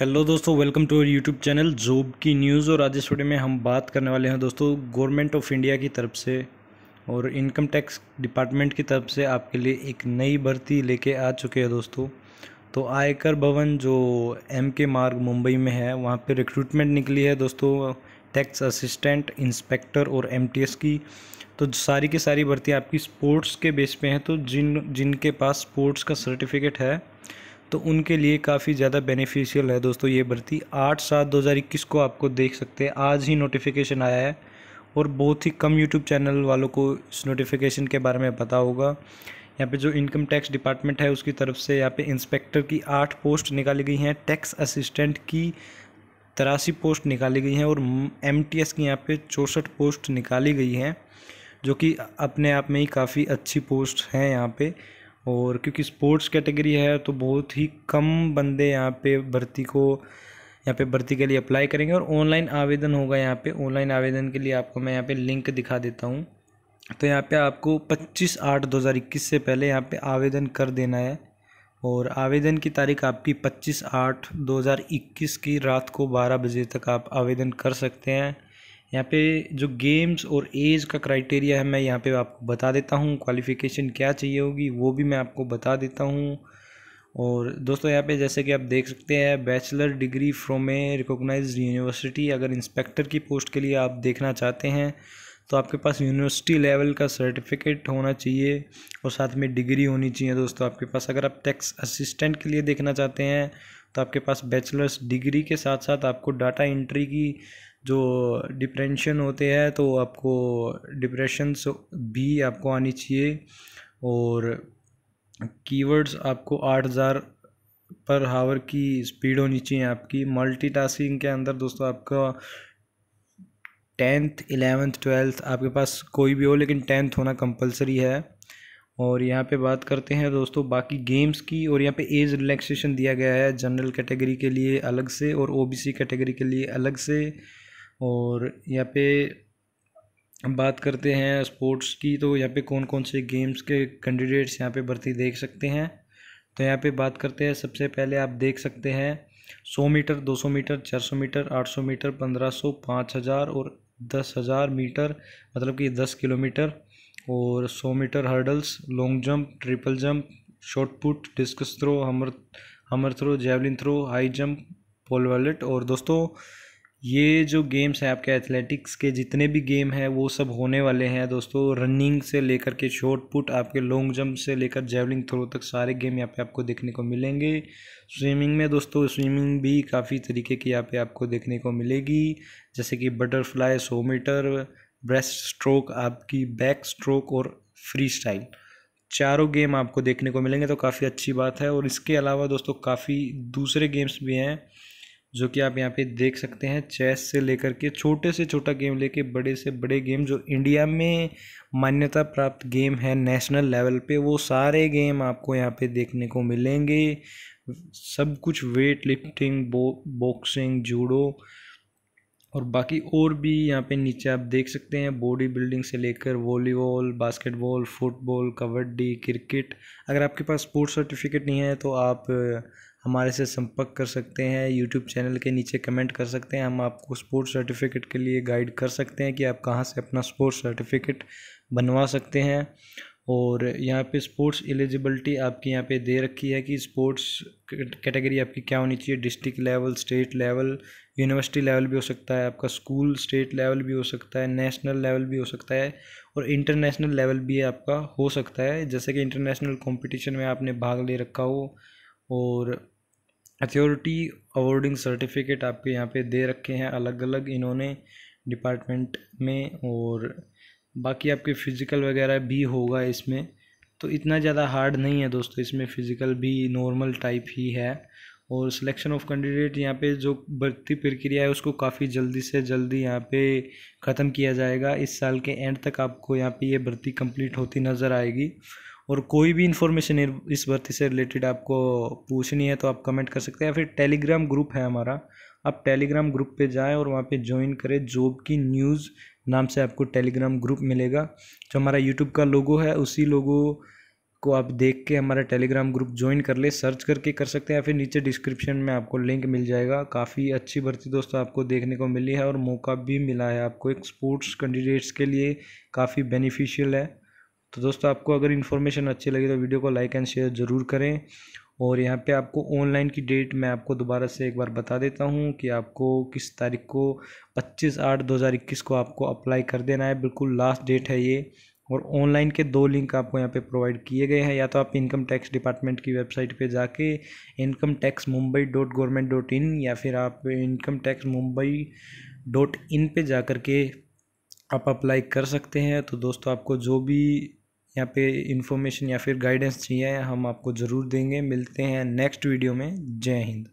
hello दोस्तों welcome to our YouTube channel job की news और आज इस वीडियो में हम बात करने वाले हैं दोस्तों गवर्नमेंट ऑफ इंडिया की तरफ से और इनकम टैक्स डिपार्टमेंट की तरफ से आपके लिए एक नई भर्ती लेके आ चुके हैं दोस्तों तो आयकर भवन जो एम के मार्ग मुंबई में है वहाँ पर रिक्रूटमेंट निकली है दोस्तों टैक्स असिस्टेंट इंस्पेक्टर और एम की तो सारी की सारी भर्ती आपकी स्पोर्ट्स के बेस पर हैं तो जिन जिनके पास स्पोर्ट्स का सर्टिफिकेट है तो उनके लिए काफ़ी ज़्यादा बेनिफिशियल है दोस्तों ये भर्ती आठ सात दो हज़ार इक्कीस को आपको देख सकते हैं आज ही नोटिफिकेशन आया है और बहुत ही कम यूट्यूब चैनल वालों को इस नोटिफिकेशन के बारे में पता होगा यहाँ पे जो इनकम टैक्स डिपार्टमेंट है उसकी तरफ से यहाँ पे इंस्पेक्टर की आठ पोस्ट निकाली गई हैं टैक्स असिस्टेंट की तिरासी पोस्ट निकाली गई हैं और एम की यहाँ पे चौंसठ पोस्ट निकाली गई हैं जो कि अपने आप में ही काफ़ी अच्छी पोस्ट हैं यहाँ पर और क्योंकि स्पोर्ट्स कैटेगरी है तो बहुत ही कम बंदे यहाँ पे भर्ती को यहाँ पे भर्ती के लिए अप्लाई करेंगे और ऑनलाइन आवेदन होगा यहाँ पे ऑनलाइन आवेदन के लिए आपको मैं यहाँ पे लिंक दिखा देता हूँ तो यहाँ पे आपको 25 आठ 2021 से पहले यहाँ पे आवेदन कर देना है और आवेदन की तारीख आपकी 25 आठ 2021 की रात को 12 बजे तक आप आवेदन कर सकते हैं यहाँ पे जो गेम्स और एज का क्राइटेरिया है मैं यहाँ पे आपको बता देता हूँ क्वालिफ़िकेशन क्या चाहिए होगी वो भी मैं आपको बता देता हूँ और दोस्तों यहाँ पे जैसे कि आप देख सकते हैं bachelor degree from a recognise university अगर इंस्पेक्टर की पोस्ट के लिए आप देखना चाहते हैं तो आपके पास यूनिवर्सिटी लेवल का सर्टिफिकेट होना चाहिए और साथ में डिग्री होनी चाहिए दोस्तों आपके पास अगर आप टैक्स असिस्टेंट के लिए देखना चाहते हैं तो आपके पास बैचलर्स डिग्री के साथ साथ आपको डाटा एंट्री की जो डिप्रेंशन होते हैं तो आपको डिप्रेशन भी आपको आनी चाहिए और कीवर्ड्स आपको आठ हज़ार पर हावर की स्पीड होनी चाहिए आपकी मल्टीटास्किंग के अंदर दोस्तों आपका टेंथ इलेवेंथ ट्वेल्थ आपके पास कोई भी हो लेकिन टेंथ होना कंपलसरी है और यहाँ पे बात करते हैं दोस्तों बाकी गेम्स की और यहाँ पे एज रिलैक्सेशन दिया गया है जनरल कैटेगरी के लिए अलग से और ओबीसी कैटेगरी के लिए अलग से और यहाँ पे बात करते हैं स्पोर्ट्स की तो यहाँ पे कौन कौन से गेम्स के कैंडिडेट्स यहाँ पे भर्ती देख सकते हैं तो यहाँ पे बात करते हैं सबसे पहले आप देख सकते हैं सौ मीटर दो सौ मीटर चार सौ मीटर आठ सौ मीटर पंद्रह सौ पाँच हज़ार और दस हज़ार मीटर मतलब कि दस किलोमीटर और सौ metre hurdles long jump triple jump short put discus throw hammer hammer throw javelin throw high jump pole vault और दोस्तों ये जो गेम्स हैं आपके एथलेटिक्स के जितने भी गेम हैं वो सब होने वाले हैं दोस्तों रनिंग से लेकर के शॉर्ट पुट आपके लॉन्ग जंप से लेकर जेवलिंग थ्रो तक सारे गेम यहाँ पे आपको देखने को मिलेंगे स्विमिंग में दोस्तों स्विमिंग भी काफ़ी तरीके की यहाँ पे आपको देखने को मिलेगी जैसे कि बटरफ्लाई सौ मीटर ब्रेस्ट स्ट्रोक आपकी बैक स्ट्रोक और फ्री स्टाइल चारों गेम आपको देखने को मिलेंगे तो काफ़ी अच्छी बात है और इसके अलावा दोस्तों काफ़ी दूसरे गेम्स भी हैं जो कि आप यहाँ पे देख सकते हैं चेस से लेकर के छोटे से छोटा गेम लेके बड़े से बड़े गेम जो इंडिया में मान्यता प्राप्त गेम है नेशनल लेवल पे वो सारे गेम आपको यहाँ पे देखने को मिलेंगे सब कुछ वेट लिफ्टिंग बो बॉक्सिंग जूडो और बाकी और भी यहाँ पे नीचे आप देख सकते हैं बॉडी बिल्डिंग से लेकर volleyball basketball football kabaddi cricket अगर आपके पास स्पोर्ट्स सर्टिफिकेट नहीं है तो आप हमारे से संपर्क कर सकते हैं यूट्यूब चैनल के नीचे कमेंट कर सकते हैं हम आपको स्पोर्ट्स सर्टिफिकेट के लिए गाइड कर सकते हैं कि आप कहाँ से अपना स्पोर्ट्स सर्टिफिकेट बनवा सकते हैं और यहाँ पे स्पोर्ट्स एलिजिबिलिटी आपकी यहाँ पे दे रखी है कि स्पोर्ट्स कैटेगरी आपकी क्या होनी चाहिए district level state level university level भी हो सकता है आपका स्कूल स्टेट लेवल भी हो सकता है नेशनल लेवल भी हो सकता है और इंटरनेशनल लेवल भी आपका हो सकता है जैसे कि इंटरनेशनल कॉम्पिटिशन में आपने भाग ले रखा हो और अथॉरिटी अवॉर्डिंग सर्टिफिकेट आपके यहाँ पे दे रखे हैं अलग अलग इन्होंने डिपार्टमेंट में और बाकी आपके फ़िज़िकल वगैरह भी होगा इसमें तो इतना ज़्यादा हार्ड नहीं है दोस्तों इसमें फ़िज़िकल भी नॉर्मल टाइप ही है और सिलेक्शन ऑफ कैंडिडेट यहाँ पे जो भर्ती प्रक्रिया है उसको काफ़ी जल्दी से जल्दी यहाँ पे ख़त्म किया जाएगा इस साल के एंड तक आपको यहाँ पे ये यह भर्ती कंप्लीट होती नज़र आएगी और कोई भी इन्फॉर्मेशन इस भर्ती से रिलेटेड आपको पूछनी है तो आप कमेंट कर सकते हैं या फिर टेलीग्राम ग्रुप है हमारा आप टेलीग्राम ग्रुप पे जाएं और वहाँ पे ज्वाइन करें जॉब की न्यूज़ नाम से आपको टेलीग्राम ग्रुप मिलेगा जो हमारा यूट्यूब का लोगो है उसी लोगो को आप देख के हमारा टेलीग्राम ग्रुप ज्वाइन कर ले सर्च करके कर सकते हैं या फिर नीचे डिस्क्रिप्शन में आपको लिंक मिल जाएगा काफ़ी अच्छी भर्ती दोस्तों आपको देखने को मिली है और मौका भी मिला है आपको एक स्पोर्ट्स कैंडिडेट्स के लिए काफ़ी बेनिफिशियल है तो दोस्तों आपको अगर इन्फॉर्मेशन अच्छी लगी तो वीडियो को लाइक एंड शेयर ज़रूर करें और यहाँ पे आपको ऑनलाइन की डेट मैं आपको दोबारा से एक बार बता देता हूँ कि आपको किस तारीख को 25 आठ 2021 को आपको अप्लाई कर देना है बिल्कुल लास्ट डेट है ये और ऑनलाइन के दो लिंक आपको यहाँ पे प्रोवाइड किए गए हैं या तो आप इनकम टैक्स डिपार्टमेंट की वेबसाइट पे जाके income tax Mumbai dot government dot in या फिर आप income tax Mumbai dot in पर जा कर के आप अप्लाई कर सकते हैं तो दोस्तों आपको जो भी यहाँ पे इन्फॉर्मेशन या फिर गाइडेंस चाहिए हम आपको ज़रूर देंगे मिलते हैं नेक्स्ट वीडियो में जय हिंद